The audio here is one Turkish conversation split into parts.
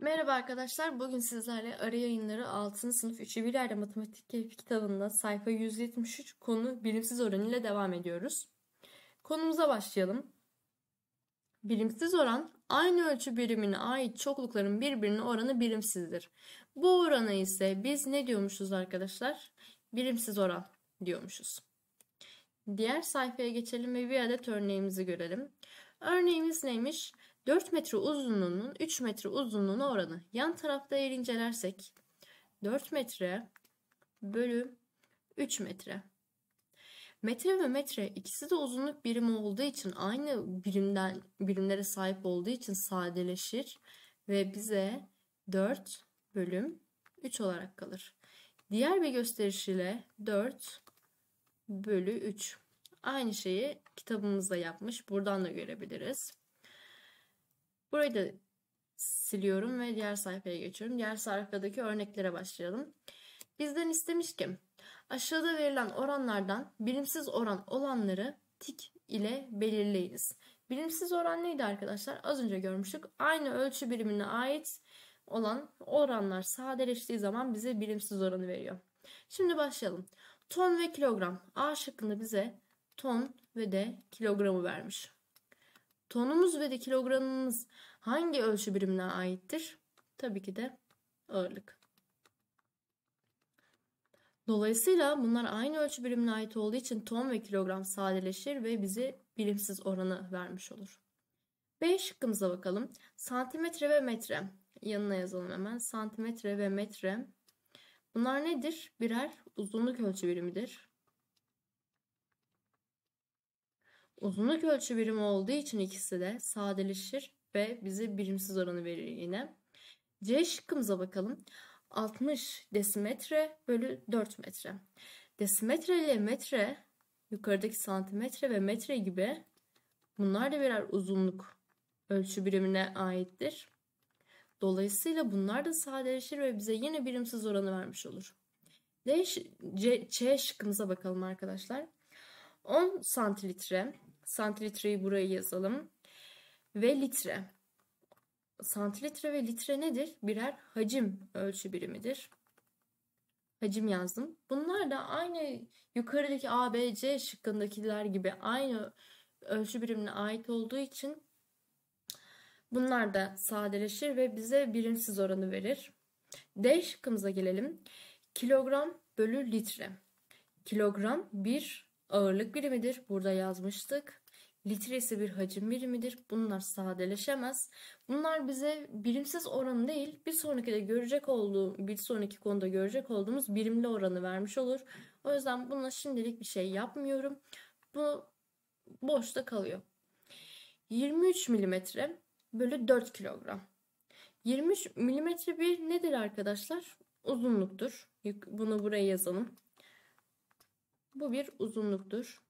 Merhaba arkadaşlar. Bugün sizlerle ara yayınları 6. sınıf 3. bilerde matematik keyfi kitabında sayfa 173 konu bilimsiz ile devam ediyoruz. Konumuza başlayalım. Bilimsiz oran aynı ölçü birimine ait çoklukların birbirine oranı birimsizdir. Bu orana ise biz ne diyormuşuz arkadaşlar? Birimsiz oran diyormuşuz. Diğer sayfaya geçelim ve bir adet örneğimizi görelim. Örneğimiz neymiş? 4 metre uzunluğunun 3 metre uzunluğuna oranı. Yan tarafta eğer incelersek 4 metre bölü 3 metre. Metre ve metre ikisi de uzunluk birimi olduğu için aynı birimden birimlere sahip olduğu için sadeleşir ve bize 4 bölüm 3 olarak kalır. Diğer bir gösteriş ile 4 bölü 3. Aynı şeyi kitabımızda yapmış. Buradan da görebiliriz. Burayı da siliyorum ve diğer sayfaya geçiyorum. Diğer sayfadaki örneklere başlayalım. Bizden istemiş ki aşağıda verilen oranlardan birimsiz oran olanları tik ile belirleyiniz. Birimsiz oran neydi arkadaşlar? Az önce görmüştük. Aynı ölçü birimine ait olan oranlar sadeleştiği zaman bize birimsiz oranı veriyor. Şimdi başlayalım. Ton ve kilogram. A şıkkında bize ton ve de kilogramı vermiş. Tonumuz ve de kilogramımız hangi ölçü birimine aittir? Tabii ki de ağırlık. Dolayısıyla bunlar aynı ölçü birimine ait olduğu için ton ve kilogram sadeleşir ve bize bilimsiz oranı vermiş olur. B şıkkımıza bakalım. Santimetre ve metre. Yanına yazalım hemen. Santimetre ve metre. Bunlar nedir? Birer uzunluk ölçü birimidir. Uzunluk ölçü birimi olduğu için ikisi de sadeleşir ve bize birimsiz oranı verir yine. C şıkkımıza bakalım. 60 desimetre bölü 4 metre. Desimetre ile metre yukarıdaki santimetre ve metre gibi bunlar da birer uzunluk ölçü birimine aittir. Dolayısıyla bunlar da sadeleşir ve bize yine birimsiz oranı vermiş olur. D, C, C şıkkımıza bakalım arkadaşlar. 10 santilitre Santilitreyi buraya yazalım. Ve litre. Santilitre ve litre nedir? Birer hacim ölçü birimidir. Hacim yazdım. Bunlar da aynı yukarıdaki A, B, C şıkkındakiler gibi aynı ölçü birimine ait olduğu için bunlar da sadeleşir ve bize birimsiz oranı verir. D şıkkımıza gelelim. Kilogram bölü litre. Kilogram bir Ağırlık birimidir. Burada yazmıştık. Litresi bir hacim birimidir. Bunlar sadeleşemez. Bunlar bize birimsiz oranı değil, bir sonraki de görecek olduğu, bir sonraki konuda görecek olduğumuz birimli oranı vermiş olur. O yüzden buna şimdilik bir şey yapmıyorum. Bu boşta kalıyor. 23 milimetre bölü 4 kilogram. 23 milimetre bir nedir arkadaşlar? Uzunluktur. Bunu buraya yazalım. Bu bir uzunluktur.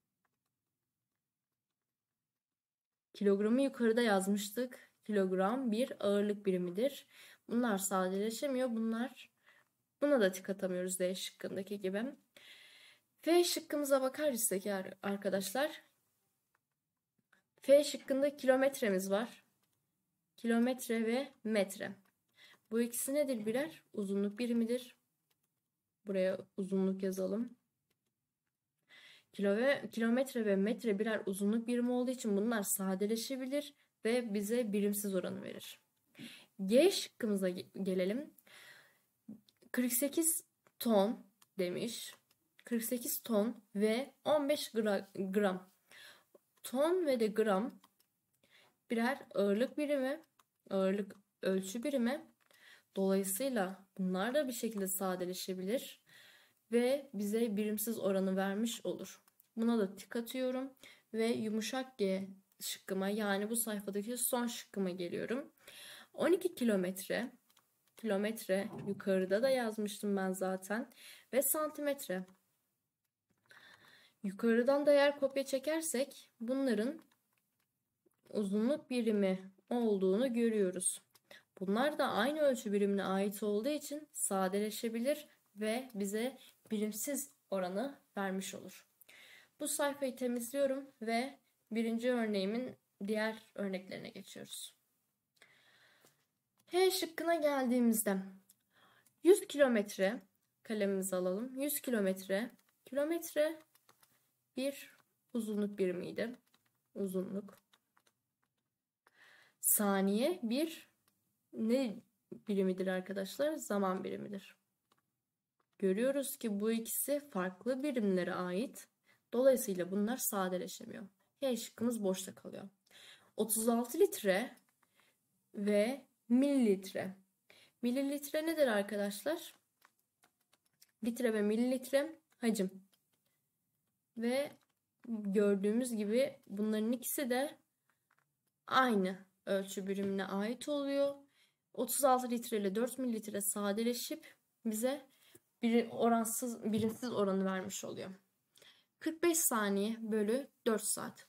Kilogramı yukarıda yazmıştık. Kilogram bir ağırlık birimidir. Bunlar sadeleşemiyor. Bunlar buna da tık atamıyoruz D şıkkındaki gibi. F şıkkımıza bakar isek arkadaşlar. F şıkkında kilometremiz var. Kilometre ve metre. Bu ikisi nedir birer? Uzunluk birimidir. Buraya uzunluk yazalım. Kilo ve, kilometre ve metre birer uzunluk birimi olduğu için bunlar sadeleşebilir ve bize birimsiz oranı verir. G şıkkımıza gelelim. 48 ton demiş. 48 ton ve 15 gra gram. Ton ve de gram birer ağırlık birimi, ağırlık ölçü birimi. Dolayısıyla bunlar da bir şekilde sadeleşebilir ve bize birimsiz oranı vermiş olur. Buna da tık atıyorum ve yumuşak G şıkkıma yani bu sayfadaki son şıkkıma geliyorum. 12 kilometre kilometre yukarıda da yazmıştım ben zaten ve santimetre. Yukarıdan da eğer kopya çekersek bunların uzunluk birimi olduğunu görüyoruz. Bunlar da aynı ölçü birimine ait olduğu için sadeleşebilir ve bize bilimsiz oranı vermiş olur. Bu sayfayı temizliyorum ve birinci örneğimin diğer örneklerine geçiyoruz. H şıkkına geldiğimizde 100 kilometre kalemimizi alalım. 100 kilometre kilometre bir uzunluk birimiydi. Uzunluk. Saniye bir ne birimidir arkadaşlar? Zaman birimidir. Görüyoruz ki bu ikisi farklı birimlere ait. Dolayısıyla bunlar sadeleşemiyor. H şıkkımız boşta kalıyor. 36 litre ve mililitre. Mililitre nedir arkadaşlar? Litre ve mililitre hacim. Ve gördüğümüz gibi bunların ikisi de aynı ölçü birimine ait oluyor. 36 litre ile 4 mililitre sadeleşip bize bir oransız, birimsiz oranı vermiş oluyor. 45 saniye bölü 4 saat.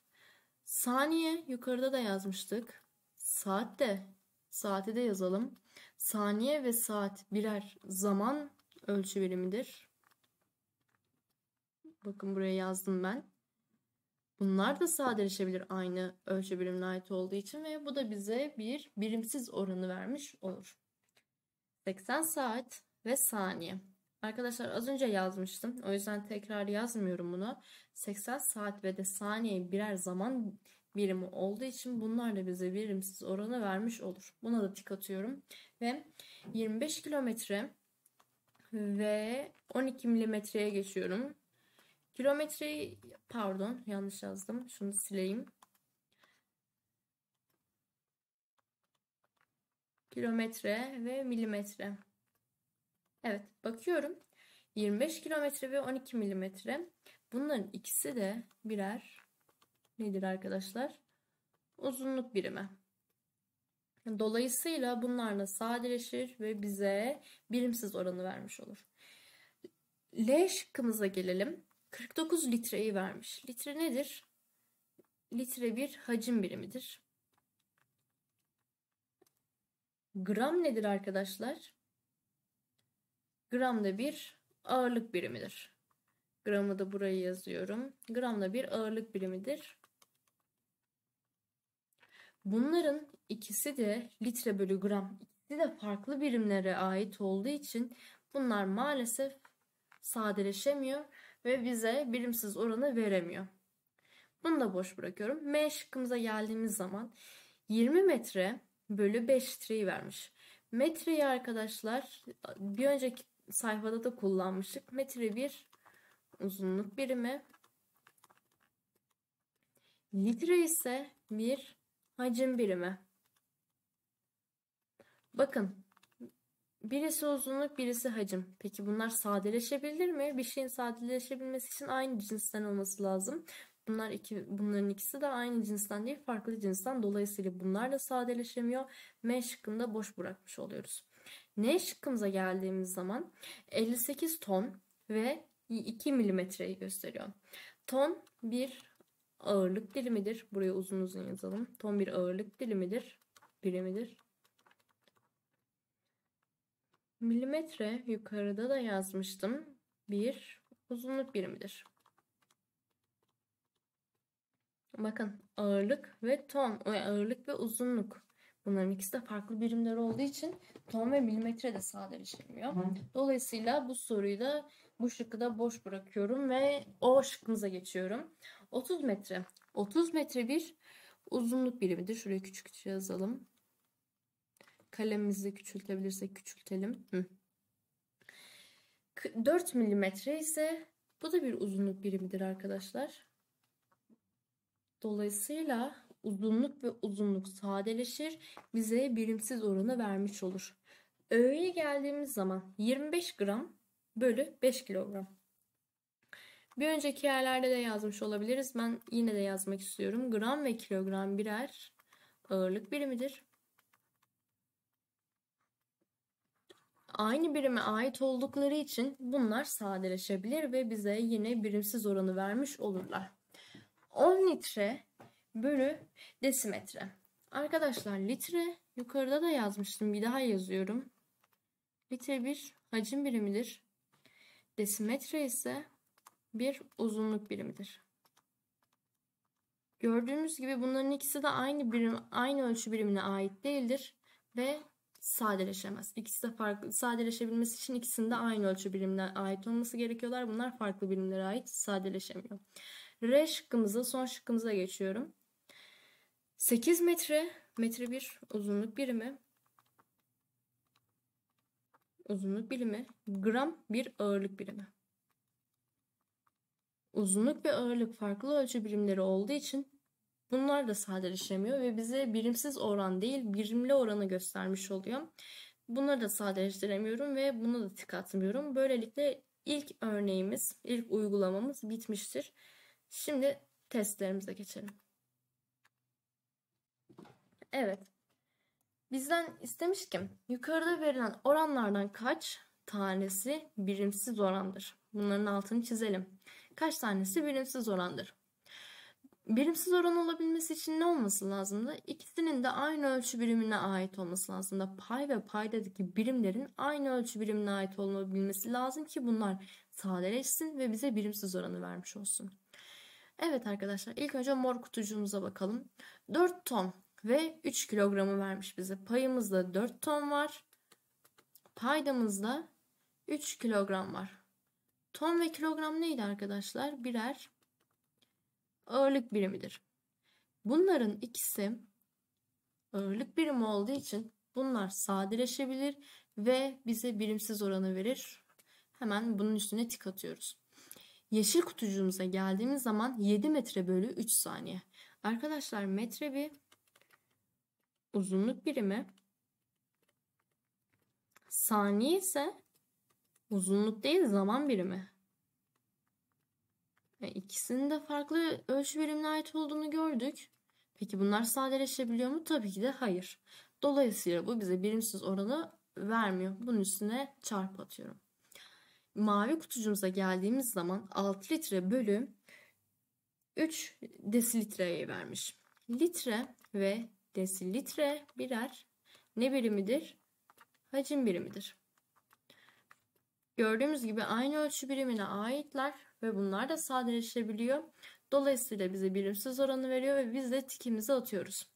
Saniye yukarıda da yazmıştık. Saat de saati de yazalım. Saniye ve saat birer zaman ölçü birimidir. Bakın buraya yazdım ben. Bunlar da sadeleşebilir aynı ölçü birimine ait olduğu için ve bu da bize bir birimsiz oranı vermiş olur. 80 saat ve saniye. Arkadaşlar az önce yazmıştım. O yüzden tekrar yazmıyorum bunu. 80 saat ve de saniye birer zaman birimi olduğu için bunlar da bize verimsiz oranı vermiş olur. Buna da tik atıyorum. Ve 25 kilometre ve 12 milimetreye geçiyorum. Kilometreyi pardon yanlış yazdım. Şunu sileyim. Kilometre ve milimetre. Evet bakıyorum. 25 kilometre ve 12 milimetre. Bunların ikisi de birer nedir arkadaşlar? Uzunluk birimi. Dolayısıyla bunlarla sadeleşir ve bize birimsiz oranı vermiş olur. L şıkkımıza gelelim. 49 litreyi vermiş. Litre nedir? Litre bir hacim birimidir. Gram nedir arkadaşlar? gramda bir ağırlık birimidir. Gramı da buraya yazıyorum. Gramda bir ağırlık birimidir. Bunların ikisi de litre bölü gram İkisi de farklı birimlere ait olduğu için bunlar maalesef sadeleşemiyor ve bize birimsiz oranı veremiyor. Bunu da boş bırakıyorum. M şıkkımıza geldiğimiz zaman 20 metre bölü 5 litreyi vermiş. Metreyi arkadaşlar bir önceki sayfada da kullanmıştık. Metre bir uzunluk birimi. Litre ise bir hacim birimi. Bakın birisi uzunluk birisi hacim. Peki bunlar sadeleşebilir mi? Bir şeyin sadeleşebilmesi için aynı cinsten olması lazım. Bunlar iki, bunların ikisi de aynı cinsten değil farklı cinsten. Dolayısıyla bunlar da sadeleşemiyor. M şıkkında boş bırakmış oluyoruz. N şıkkımıza geldiğimiz zaman 58 ton ve 2 milimetreyi gösteriyor. Ton bir ağırlık dilimidir. Buraya uzun uzun yazalım. Ton bir ağırlık dilimidir. Birimidir. Milimetre yukarıda da yazmıştım. Bir uzunluk birimidir. Bakın ağırlık ve ton, e, ağırlık ve uzunluk Bunların ikisi de farklı birimler olduğu için ton ve milimetre de sadeleşemiyor. Dolayısıyla bu soruyu da bu şıkkı da boş bırakıyorum ve o şıkkımıza geçiyorum. 30 metre. 30 metre bir uzunluk birimidir. Şuraya küçük yazalım. Kalemimizi küçültebilirsek küçültelim. Hı. 4 milimetre ise bu da bir uzunluk birimidir arkadaşlar. Dolayısıyla uzunluk ve uzunluk sadeleşir. Bize birimsiz oranı vermiş olur. Öğeye geldiğimiz zaman 25 gram bölü 5 kilogram. Bir önceki yerlerde de yazmış olabiliriz. Ben yine de yazmak istiyorum. Gram ve kilogram birer ağırlık birimidir. aynı birime ait oldukları için bunlar sadeleşebilir ve bize yine birimsiz oranı vermiş olurlar. 10 litre bölü desimetre. Arkadaşlar litre yukarıda da yazmıştım. Bir daha yazıyorum. Litre bir hacim birimidir. Desimetre ise bir uzunluk birimidir. Gördüğümüz gibi bunların ikisi de aynı birim, aynı ölçü birimine ait değildir ve sadeleşemez. İkisi de farklı. Sadeleşebilmesi için ikisinin de aynı ölçü birimine ait olması gerekiyorlar. Bunlar farklı birimlere ait sadeleşemiyor. R şıkkımıza, son şıkkımıza geçiyorum. 8 metre, metre bir uzunluk birimi. Uzunluk birimi, gram bir ağırlık birimi. Uzunluk ve ağırlık farklı ölçü birimleri olduğu için bunlar da sadeleşemiyor ve bize birimsiz oran değil birimli oranı göstermiş oluyor. Bunları da sadeleştiremiyorum ve bunu da tık atmıyorum. Böylelikle ilk örneğimiz, ilk uygulamamız bitmiştir. Şimdi testlerimize geçelim. Evet. Bizden istemiş ki yukarıda verilen oranlardan kaç tanesi birimsiz orandır? Bunların altını çizelim. Kaç tanesi birimsiz orandır? Birimsiz oran olabilmesi için ne olması lazımdı? İkisinin de aynı ölçü birimine ait olması lazımdı. Pay ve paydadaki birimlerin aynı ölçü birimine ait olabilmesi lazım ki bunlar sadeleşsin ve bize birimsiz oranı vermiş olsun. Evet arkadaşlar ilk önce mor kutucuğumuza bakalım. 4 ton ve 3 kilogramı vermiş bize. Payımızda 4 ton var. Paydamızda 3 kilogram var. Ton ve kilogram neydi arkadaşlar? Birer ağırlık birimidir. Bunların ikisi ağırlık birimi olduğu için bunlar sadeleşebilir ve bize birimsiz oranı verir. Hemen bunun üstüne tik atıyoruz. Yeşil kutucuğumuza geldiğimiz zaman 7 metre bölü 3 saniye. Arkadaşlar metre bir uzunluk birimi. Saniye ise uzunluk değil zaman birimi. E, ikisinin de farklı ölçü birimine ait olduğunu gördük. Peki bunlar sadeleşebiliyor mu? Tabii ki de hayır. Dolayısıyla bu bize birimsiz oranı vermiyor. Bunun üstüne çarp atıyorum. Mavi kutucuğumuza geldiğimiz zaman 6 litre bölü 3 desilitreye vermiş. Litre ve desilitre birer ne birimidir? Hacim birimidir. Gördüğümüz gibi aynı ölçü birimine aitler ve bunlar da sadeleşebiliyor. Dolayısıyla bize birimsiz oranı veriyor ve biz de tikimizi atıyoruz.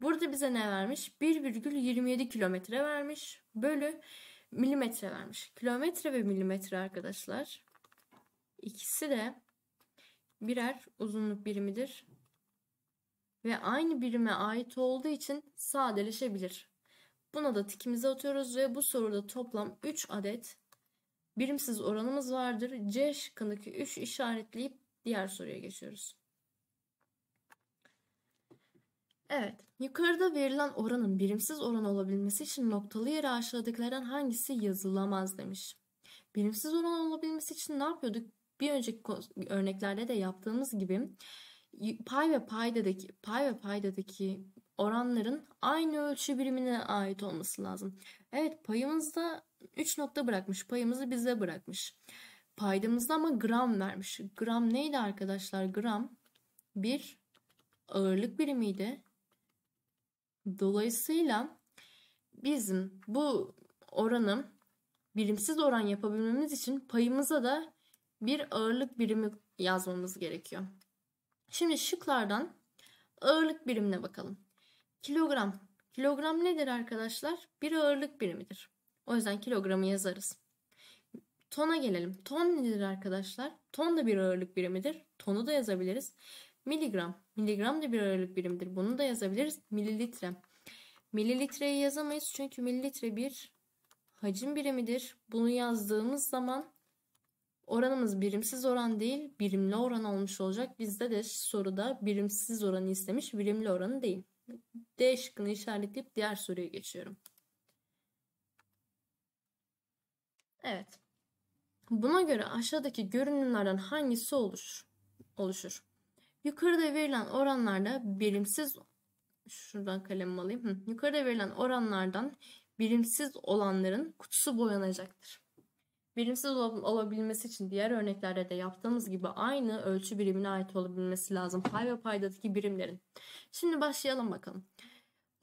Burada bize ne vermiş? 1,27 kilometre vermiş bölü milimetre vermiş. Kilometre ve milimetre arkadaşlar ikisi de birer uzunluk birimidir ve aynı birime ait olduğu için sadeleşebilir. Buna da tikimizi atıyoruz ve bu soruda toplam 3 adet birimsiz oranımız vardır. C şıkkındaki 3 işaretleyip diğer soruya geçiyoruz. Evet, yukarıda verilen oranın birimsiz oran olabilmesi için noktalı yere aşağıdakilerden hangisi yazılamaz demiş. Birimsiz oran olabilmesi için ne yapıyorduk? Bir önceki örneklerde de yaptığımız gibi pay ve paydadaki pay ve paydadaki oranların aynı ölçü birimine ait olması lazım. Evet payımızda 3 nokta bırakmış. Payımızı bize bırakmış. Paydamızda ama gram vermiş. Gram neydi arkadaşlar? Gram bir ağırlık birimiydi. Dolayısıyla bizim bu oranı birimsiz oran yapabilmemiz için payımıza da bir ağırlık birimi yazmamız gerekiyor. Şimdi şıklardan ağırlık birimine bakalım. Kilogram. Kilogram nedir arkadaşlar? Bir ağırlık birimidir. O yüzden kilogramı yazarız. Tona gelelim. Ton nedir arkadaşlar? Ton da bir ağırlık birimidir. Tonu da yazabiliriz. Miligram. Miligram da bir ağırlık birimidir. Bunu da yazabiliriz. Mililitre. Mililitreyi yazamayız çünkü mililitre bir hacim birimidir. Bunu yazdığımız zaman Oranımız birimsiz oran değil, birimli oran olmuş olacak. Bizde de soruda birimsiz oranı istemiş, birimli oranı değil. D şıkkını işaretleyip diğer soruya geçiyorum. Evet. Buna göre aşağıdaki görünümlerden hangisi olur? oluşur? Yukarıda verilen oranlarda birimsiz şuradan kalem alayım. Yukarıda verilen oranlardan birimsiz olanların kutusu boyanacaktır. Birimsiz ol- olabilmesi için diğer örneklerde de yaptığımız gibi aynı ölçü birimine ait olabilmesi lazım pay ve paydadaki birimlerin. Şimdi başlayalım bakalım.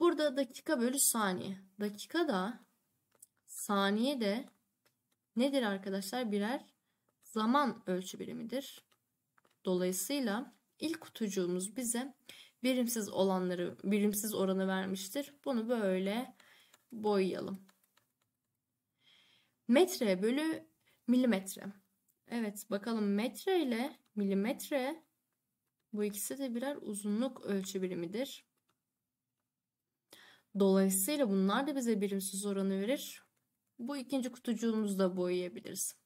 Burada dakika bölü saniye. Dakika da saniye de nedir arkadaşlar? Birer zaman ölçü birimidir. Dolayısıyla ilk kutucuğumuz bize birimsiz olanları, birimsiz oranı vermiştir. Bunu böyle boyayalım metre bölü milimetre. Evet bakalım metre ile milimetre bu ikisi de birer uzunluk ölçü birimidir. Dolayısıyla bunlar da bize birimsiz oranı verir. Bu ikinci kutucuğumuzu da boyayabiliriz.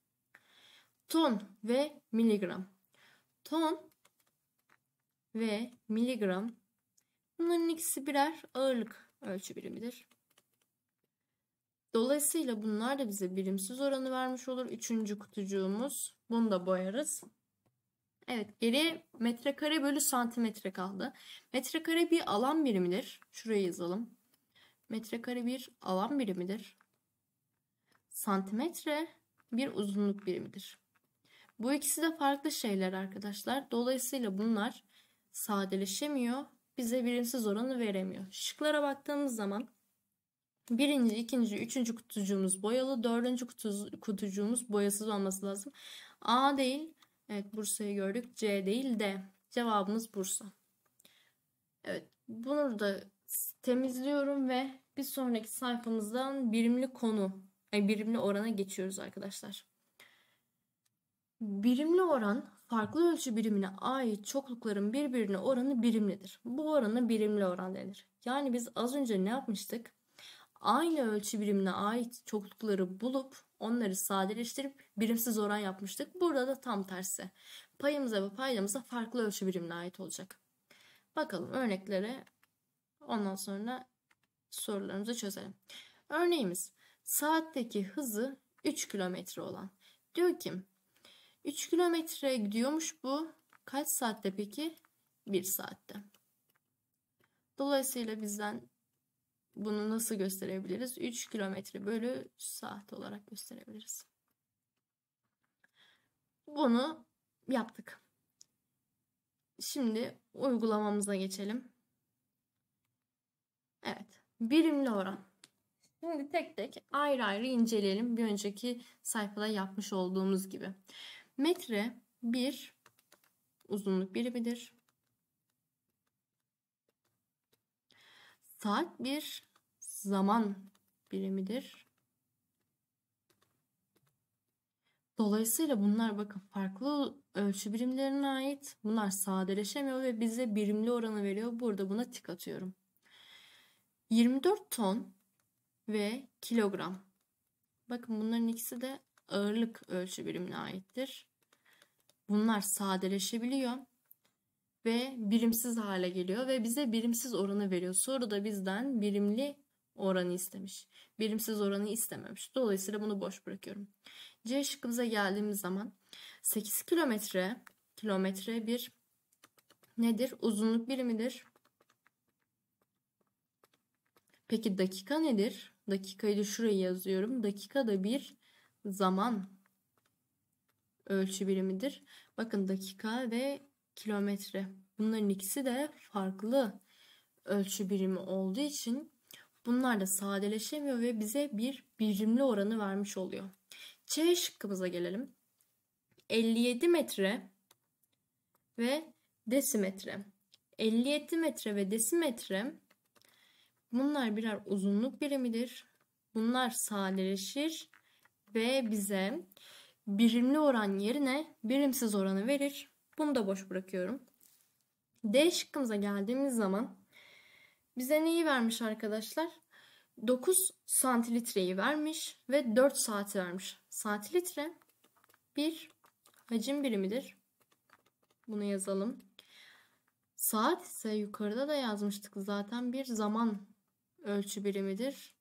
Ton ve miligram. Ton ve miligram bunların ikisi birer ağırlık ölçü birimidir. Dolayısıyla bunlar da bize birimsiz oranı vermiş olur. Üçüncü kutucuğumuz. Bunu da boyarız. Evet geri metrekare bölü santimetre kaldı. Metrekare bir alan birimidir. Şuraya yazalım. Metrekare bir alan birimidir. Santimetre bir uzunluk birimidir. Bu ikisi de farklı şeyler arkadaşlar. Dolayısıyla bunlar sadeleşemiyor. Bize birimsiz oranı veremiyor. Şıklara baktığımız zaman Birinci, ikinci, üçüncü kutucuğumuz boyalı. Dördüncü kutu, kutucuğumuz boyasız olması lazım. A değil. Evet Bursa'yı gördük. C değil D. Cevabımız Bursa. Evet bunu da temizliyorum ve bir sonraki sayfamızdan birimli konu, yani e, birimli orana geçiyoruz arkadaşlar. Birimli oran farklı ölçü birimine ait çoklukların birbirine oranı birimlidir. Bu orana birimli oran denir. Yani biz az önce ne yapmıştık? aynı ölçü birimine ait çoklukları bulup onları sadeleştirip birimsiz oran yapmıştık. Burada da tam tersi. Payımıza ve paydamıza farklı ölçü birimine ait olacak. Bakalım örneklere ondan sonra sorularımızı çözelim. Örneğimiz saatteki hızı 3 kilometre olan. Diyor ki 3 kilometre gidiyormuş bu. Kaç saatte peki? 1 saatte. Dolayısıyla bizden bunu nasıl gösterebiliriz? 3 kilometre bölü saat olarak gösterebiliriz. Bunu yaptık. Şimdi uygulamamıza geçelim. Evet. Birimli oran. Şimdi tek tek ayrı ayrı inceleyelim. Bir önceki sayfada yapmış olduğumuz gibi. Metre bir uzunluk birimidir. Saat bir zaman birimidir. Dolayısıyla bunlar bakın farklı ölçü birimlerine ait. Bunlar sadeleşemiyor ve bize birimli oranı veriyor. Burada buna tik atıyorum. 24 ton ve kilogram. Bakın bunların ikisi de ağırlık ölçü birimine aittir. Bunlar sadeleşebiliyor ve bilimsiz hale geliyor ve bize bilimsiz oranı veriyor. Soru da bizden birimli oranı istemiş. Birimsiz oranı istememiş. Dolayısıyla bunu boş bırakıyorum. C şıkkımıza geldiğimiz zaman 8 kilometre kilometre bir nedir? Uzunluk birimidir. Peki dakika nedir? Dakikayı da şuraya yazıyorum. Dakika da bir zaman ölçü birimidir. Bakın dakika ve kilometre. Bunların ikisi de farklı ölçü birimi olduğu için bunlar da sadeleşemiyor ve bize bir birimli oranı vermiş oluyor. C şıkkımıza gelelim. 57 metre ve desimetre. 57 metre ve desimetre bunlar birer uzunluk birimidir. Bunlar sadeleşir ve bize birimli oran yerine birimsiz oranı verir. Bunu da boş bırakıyorum. D şıkkımıza geldiğimiz zaman bize neyi vermiş arkadaşlar? 9 santilitreyi vermiş ve 4 saati vermiş. Santilitre bir hacim birimidir. Bunu yazalım. Saat ise yukarıda da yazmıştık zaten bir zaman ölçü birimidir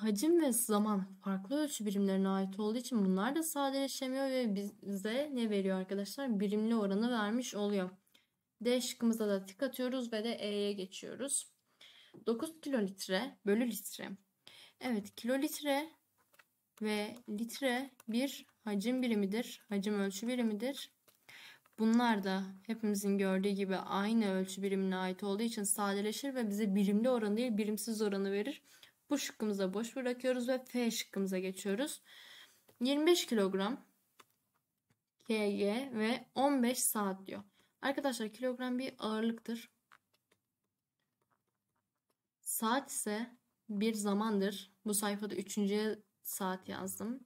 hacim ve zaman farklı ölçü birimlerine ait olduğu için bunlar da sadeleşemiyor ve bize ne veriyor arkadaşlar? Birimli oranı vermiş oluyor. D şıkkımıza da tık atıyoruz ve de E'ye geçiyoruz. 9 kilolitre bölü litre. Evet kilolitre ve litre bir hacim birimidir. Hacim ölçü birimidir. Bunlar da hepimizin gördüğü gibi aynı ölçü birimine ait olduğu için sadeleşir ve bize birimli oranı değil birimsiz oranı verir. Bu şıkkımıza boş bırakıyoruz ve F şıkkımıza geçiyoruz. 25 kilogram kg ve 15 saat diyor. Arkadaşlar kilogram bir ağırlıktır. Saat ise bir zamandır. Bu sayfada 3. saat yazdım.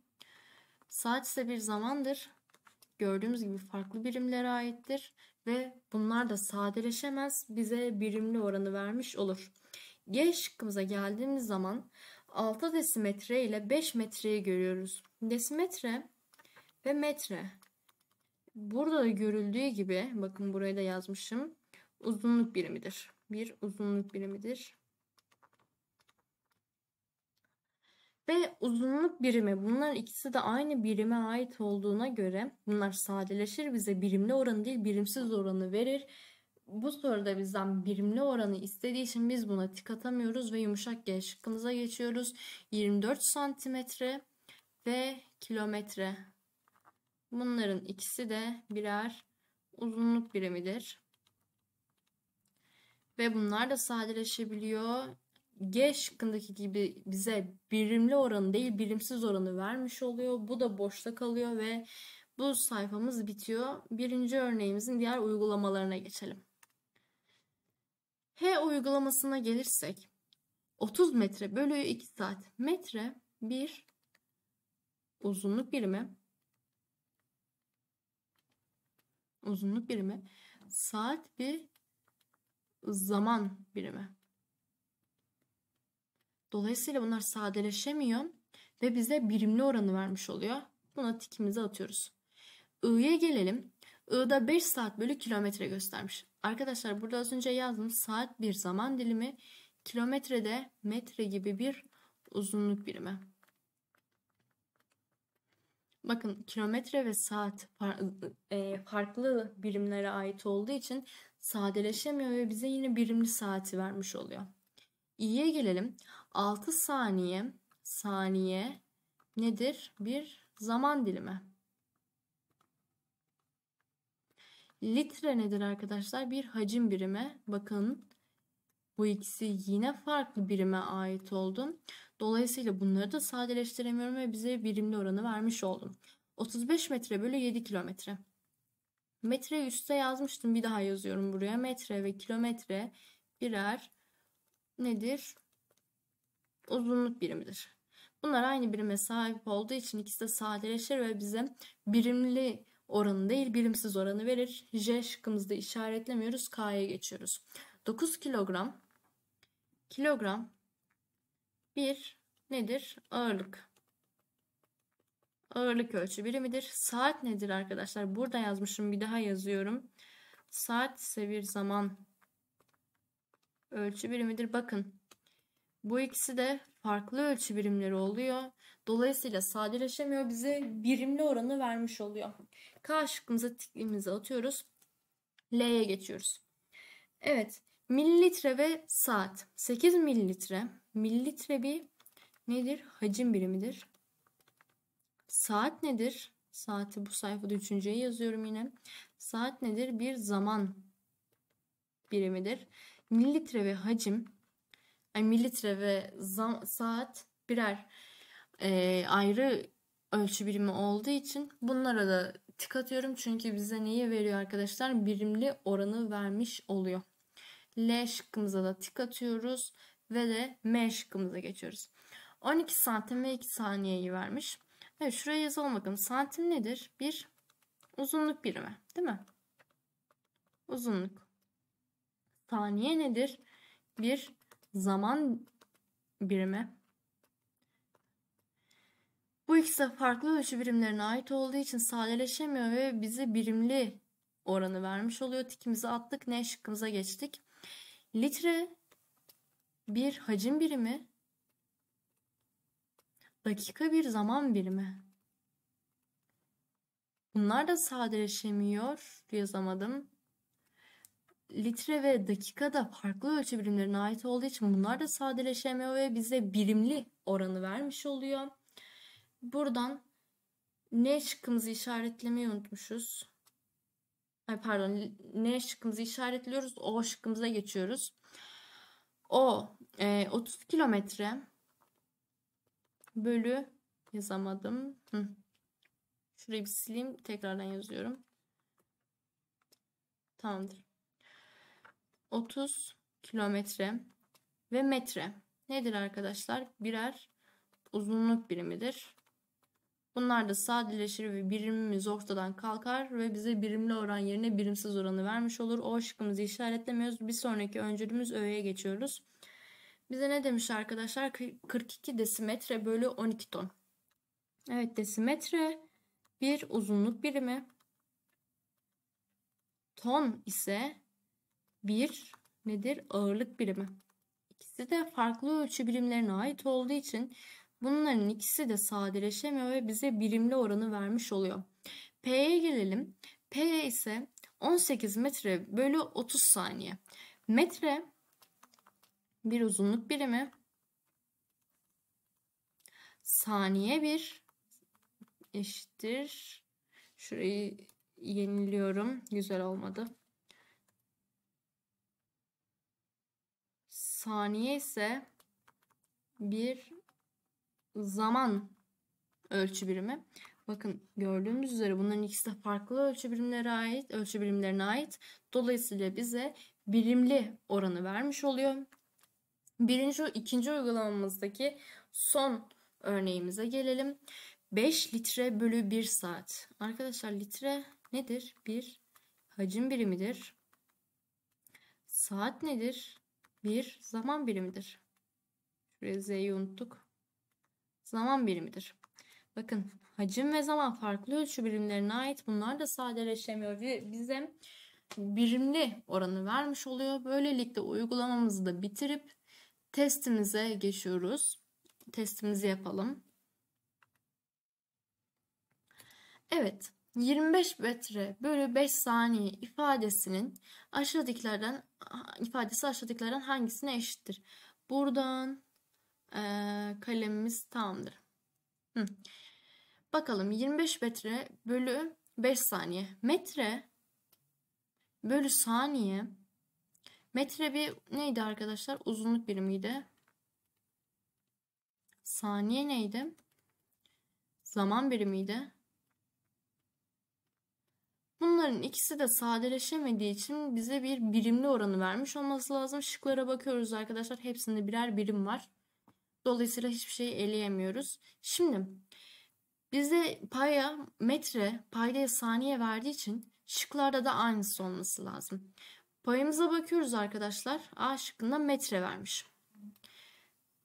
Saat ise bir zamandır. Gördüğümüz gibi farklı birimlere aittir ve bunlar da sadeleşemez. Bize birimli oranı vermiş olur. G şıkkımıza geldiğimiz zaman 6 desimetre ile 5 metreyi görüyoruz. Desimetre ve metre. Burada da görüldüğü gibi bakın buraya da yazmışım. Uzunluk birimidir. Bir uzunluk birimidir. Ve uzunluk birimi bunlar ikisi de aynı birime ait olduğuna göre bunlar sadeleşir bize birimli oranı değil birimsiz oranı verir bu soruda bizden birimli oranı istediği için biz buna tik atamıyoruz ve yumuşak G şıkkımıza geçiyoruz. 24 santimetre ve kilometre. Bunların ikisi de birer uzunluk birimidir. Ve bunlar da sadeleşebiliyor. G şıkkındaki gibi bize birimli oranı değil birimsiz oranı vermiş oluyor. Bu da boşta kalıyor ve bu sayfamız bitiyor. Birinci örneğimizin diğer uygulamalarına geçelim. H uygulamasına gelirsek 30 metre bölü 2 saat. Metre bir uzunluk birimi. Uzunluk birimi. Saat bir zaman birimi. Dolayısıyla bunlar sadeleşemiyor ve bize birimli oranı vermiş oluyor. Buna tikimizi atıyoruz. I'ye gelelim. I'da 5 saat bölü kilometre göstermiş. Arkadaşlar burada az önce yazdım saat bir zaman dilimi kilometrede metre gibi bir uzunluk birimi. Bakın kilometre ve saat e, farklı birimlere ait olduğu için sadeleşemiyor ve bize yine birimli saati vermiş oluyor. İyiye gelelim. 6 saniye saniye nedir? Bir zaman dilimi. Litre nedir arkadaşlar? Bir hacim birimi. Bakın bu ikisi yine farklı birime ait oldun Dolayısıyla bunları da sadeleştiremiyorum ve bize birimli oranı vermiş oldum. 35 metre bölü 7 kilometre. metre üstte yazmıştım. Bir daha yazıyorum buraya. Metre ve kilometre birer nedir? Uzunluk birimidir. Bunlar aynı birime sahip olduğu için ikisi de sadeleşir ve bize birimli oranı değil bilimsiz oranı verir. J şıkkımızda işaretlemiyoruz. K'ya geçiyoruz. 9 kilogram kilogram bir nedir? Ağırlık. Ağırlık ölçü birimidir. Saat nedir arkadaşlar? Burada yazmışım bir daha yazıyorum. Saat ise bir zaman ölçü birimidir. Bakın bu ikisi de farklı ölçü birimleri oluyor. Dolayısıyla sadeleşemiyor bize birimli oranı vermiş oluyor. K şıkkımıza tikliğimizi atıyoruz. L'ye geçiyoruz. Evet mililitre ve saat. 8 mililitre. Mililitre bir nedir? Hacim birimidir. Saat nedir? Saati bu sayfada üçüncüye yazıyorum yine. Saat nedir? Bir zaman birimidir. Mililitre ve hacim yani mililitre ve zam, saat birer e, ayrı ölçü birimi olduğu için bunlara da tık atıyorum. Çünkü bize neyi veriyor arkadaşlar? Birimli oranı vermiş oluyor. L şıkkımıza da tık atıyoruz ve de M şıkkımıza geçiyoruz. 12 santim ve 2 saniyeyi vermiş. Evet şuraya yazalım bakalım. Santim nedir? Bir uzunluk birimi değil mi? Uzunluk. Saniye nedir? Bir zaman birimi. Bu ikisi de farklı ölçü birimlerine ait olduğu için sadeleşemiyor ve bize birimli oranı vermiş oluyor. Tikimizi attık, ne şıkkımıza geçtik. Litre bir hacim birimi, dakika bir zaman birimi. Bunlar da sadeleşemiyor. Yazamadım litre ve dakika da farklı ölçü birimlerine ait olduğu için bunlar da sadeleşemiyor ve bize birimli oranı vermiş oluyor. Buradan ne şıkkımızı işaretlemeyi unutmuşuz. Ay pardon ne şıkkımızı işaretliyoruz. O şıkkımıza geçiyoruz. O e, 30 kilometre bölü yazamadım. Hı. Şurayı bir sileyim. Tekrardan yazıyorum. Tamamdır. 30 kilometre ve metre nedir arkadaşlar? Birer uzunluk birimidir. Bunlar da sadeleşir ve birimimiz ortadan kalkar ve bize birimli oran yerine birimsiz oranı vermiş olur. O şıkkımızı işaretlemiyoruz. Bir sonraki öncülümüz öğeye geçiyoruz. Bize ne demiş arkadaşlar? 42 desimetre bölü 12 ton. Evet desimetre bir uzunluk birimi. Ton ise bir nedir? Ağırlık birimi. İkisi de farklı ölçü birimlerine ait olduğu için bunların ikisi de sadeleşemiyor ve bize birimli oranı vermiş oluyor. P'ye gelelim. P ise 18 metre bölü 30 saniye. Metre bir uzunluk birimi. Saniye bir eşittir. Şurayı yeniliyorum. Güzel olmadı. Saniye ise bir zaman ölçü birimi. Bakın gördüğümüz üzere bunların ikisi de farklı ölçü birimlere ait, ölçü birimlerine ait. Dolayısıyla bize birimli oranı vermiş oluyor. Birinci, ikinci uygulamamızdaki son örneğimize gelelim. 5 litre bölü 1 saat. Arkadaşlar litre nedir? Bir hacim birimidir. Saat nedir? bir zaman birimidir. Şuraya z'yi unuttuk. Zaman birimidir. Bakın hacim ve zaman farklı ölçü birimlerine ait. Bunlar da sadeleşemiyor ve bize birimli oranı vermiş oluyor. Böylelikle uygulamamızı da bitirip testimize geçiyoruz. Testimizi yapalım. Evet, 25 metre bölü 5 saniye ifadesinin aşağıdakilerden ifadesi aşağıdakilerden hangisine eşittir? Buradan e, kalemimiz tamamdır. Hı. Bakalım 25 metre bölü 5 saniye. Metre bölü saniye. Metre bir neydi arkadaşlar? Uzunluk birimiydi. Saniye neydi? Zaman birimiydi. Bunların ikisi de sadeleşemediği için bize bir birimli oranı vermiş olması lazım. Şıklara bakıyoruz arkadaşlar. Hepsinde birer birim var. Dolayısıyla hiçbir şeyi eleyemiyoruz. Şimdi bize paya metre, paydaya saniye verdiği için şıklarda da aynısı olması lazım. Payımıza bakıyoruz arkadaşlar. A şıkkında metre vermiş.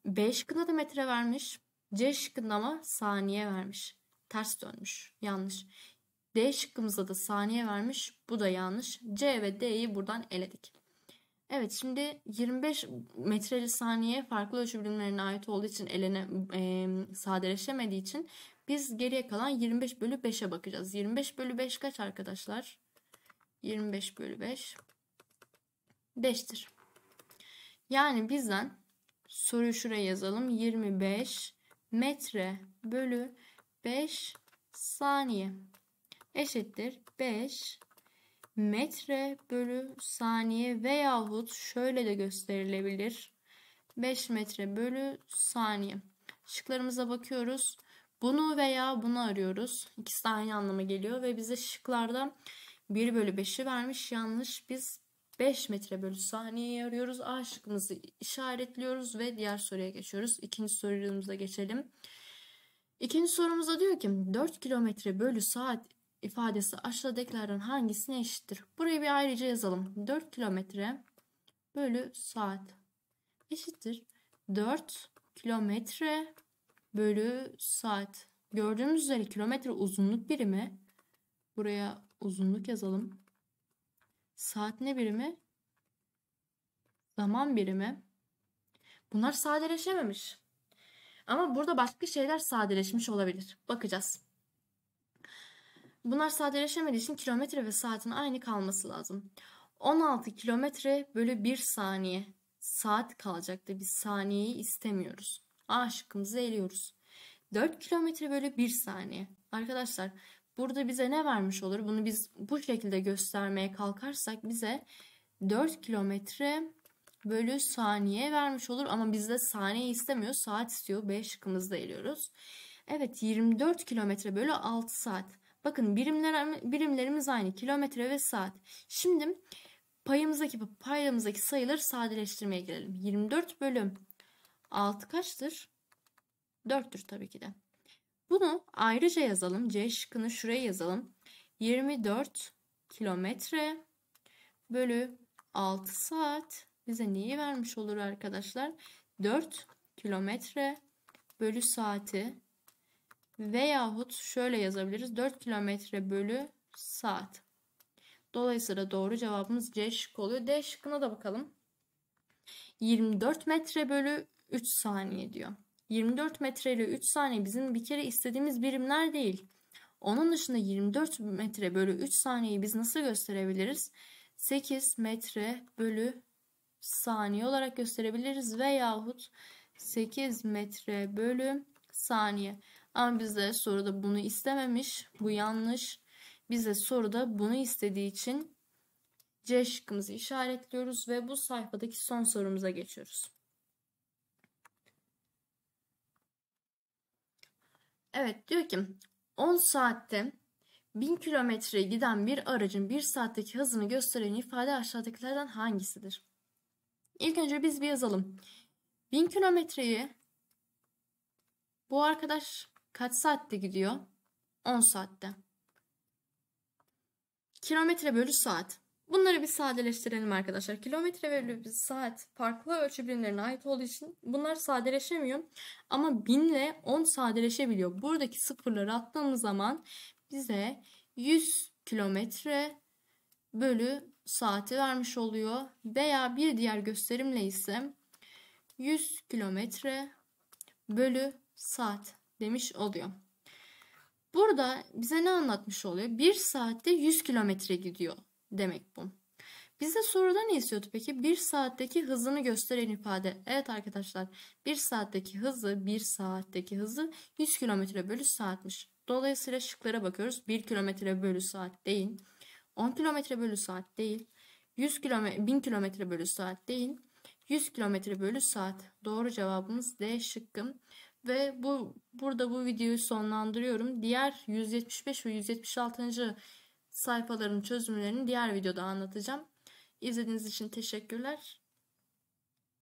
B şıkkında da metre vermiş. C şıkkında ama saniye vermiş. Ters dönmüş. Yanlış. D şıkkımıza da saniye vermiş. Bu da yanlış. C ve D'yi buradan eledik. Evet şimdi 25 metreli saniye farklı ölçü birimlerine ait olduğu için elene e, sadeleşemediği için biz geriye kalan 25 bölü 5'e bakacağız. 25 bölü 5 kaç arkadaşlar? 25 bölü 5 5'tir. Yani bizden soruyu şuraya yazalım. 25 metre bölü 5 saniye eşittir 5 metre bölü saniye veyahut şöyle de gösterilebilir. 5 metre bölü saniye. Şıklarımıza bakıyoruz. Bunu veya bunu arıyoruz. İkisi de aynı anlama geliyor ve bize şıklarda 1 bölü 5'i vermiş. Yanlış biz 5 metre bölü saniyeyi arıyoruz. A şıkkımızı işaretliyoruz ve diğer soruya geçiyoruz. İkinci sorumuza geçelim. İkinci sorumuzda diyor ki 4 kilometre bölü saat ifadesi aşağıdakilerden hangisine eşittir? Burayı bir ayrıca yazalım. 4 kilometre bölü saat eşittir. 4 kilometre bölü saat. Gördüğünüz üzere kilometre uzunluk birimi. Buraya uzunluk yazalım. Saat ne birimi? Zaman birimi. Bunlar sadeleşememiş. Ama burada başka şeyler sadeleşmiş olabilir. Bakacağız. Bunlar sadeleşemediği için kilometre ve saatin aynı kalması lazım. 16 kilometre bölü 1 saniye. Saat kalacaktı. Biz saniyeyi istemiyoruz. A şıkkımızı eliyoruz. 4 kilometre bölü 1 saniye. Arkadaşlar burada bize ne vermiş olur? Bunu biz bu şekilde göstermeye kalkarsak bize 4 kilometre bölü saniye vermiş olur. Ama bizde saniye istemiyor. Saat istiyor. B şıkkımızda eliyoruz. Evet 24 kilometre bölü 6 saat. Bakın birimlerimiz aynı. Kilometre ve saat. Şimdi payımızdaki paydamızdaki sayıları sadeleştirmeye gelelim. 24 bölüm 6 kaçtır? 4'tür tabii ki de. Bunu ayrıca yazalım. C şıkkını şuraya yazalım. 24 kilometre bölü 6 saat bize neyi vermiş olur arkadaşlar? 4 kilometre bölü saati Veyahut şöyle yazabiliriz. 4 kilometre bölü saat. Dolayısıyla doğru cevabımız C şıkkı oluyor. D şıkkına da bakalım. 24 metre bölü 3 saniye diyor. 24 metre ile 3 saniye bizim bir kere istediğimiz birimler değil. Onun dışında 24 metre bölü 3 saniyeyi biz nasıl gösterebiliriz? 8 metre bölü saniye olarak gösterebiliriz veyahut 8 metre bölü saniye. Ama bize soruda bunu istememiş. Bu yanlış. Bize soruda bunu istediği için C şıkkımızı işaretliyoruz ve bu sayfadaki son sorumuza geçiyoruz. Evet diyor ki 10 saatte 1000 kilometreye giden bir aracın 1 saatteki hızını gösteren ifade aşağıdakilerden hangisidir? İlk önce biz bir yazalım. 1000 kilometreyi bu arkadaş Kaç saatte gidiyor? 10 saatte. Kilometre bölü saat. Bunları bir sadeleştirelim arkadaşlar. Kilometre bölü bir saat farklı ölçü birimlerine ait olduğu için bunlar sadeleşemiyor. Ama 1000 ile 10 sadeleşebiliyor. Buradaki sıfırları attığımız zaman bize 100 kilometre bölü saati vermiş oluyor. Veya bir diğer gösterimle ise 100 kilometre bölü saat demiş oluyor. Burada bize ne anlatmış oluyor? Bir saatte 100 kilometre gidiyor demek bu. Bize soruda ne istiyordu peki? Bir saatteki hızını gösteren ifade. Evet arkadaşlar bir saatteki hızı bir saatteki hızı 100 kilometre bölü saatmiş. Dolayısıyla şıklara bakıyoruz. 1 kilometre bölü saat değil. 10 kilometre bölü saat değil. 100 kilometre, 1000 kilometre bölü saat değil. 100 kilometre bölü saat. Doğru cevabımız D şıkkım. Ve bu burada bu videoyu sonlandırıyorum. Diğer 175 ve 176. sayfaların çözümlerini diğer videoda anlatacağım. İzlediğiniz için teşekkürler.